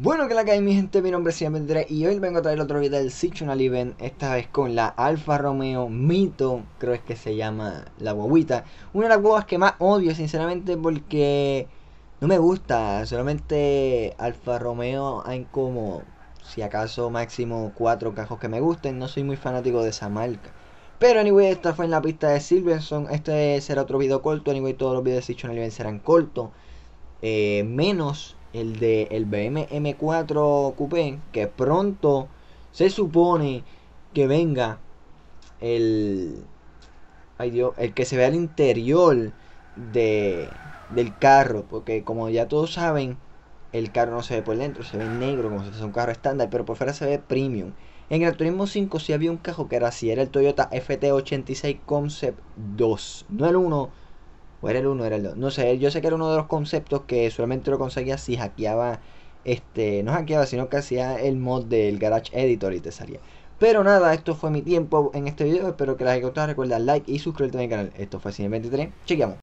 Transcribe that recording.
Bueno que la que mi gente, mi nombre es Ian y hoy vengo a traer otro video del Situational Event Esta vez con la Alfa Romeo Mito, creo es que se llama la guaguita Una de las guaguas que más odio sinceramente porque no me gusta Solamente Alfa Romeo hay como, si acaso máximo cuatro cajos que me gusten No soy muy fanático de esa marca pero anyway, esta fue en la pista de Silverson. Este será otro video corto. Anyway, todos los videos de Situational Event serán cortos. Eh, menos el de el BMW 4 Coupé, que pronto se supone que venga el el que se vea el interior de, del carro, porque como ya todos saben, el carro no se ve por dentro, se ve negro como si fuese un carro estándar, pero por fuera se ve premium. En el Turismo 5 sí había un carro que era así, era el Toyota FT86 Concept 2, no el 1 o era el 1, era el 2. No sé, yo sé que era uno de los conceptos que solamente lo conseguía si hackeaba. Este, no hackeaba, sino que hacía el mod del Garage Editor y te salía. Pero nada, esto fue mi tiempo en este video. Espero que les haya gustado. Recuerda like y suscríbete a mi canal. Esto fue Cine 23. Chequeamos.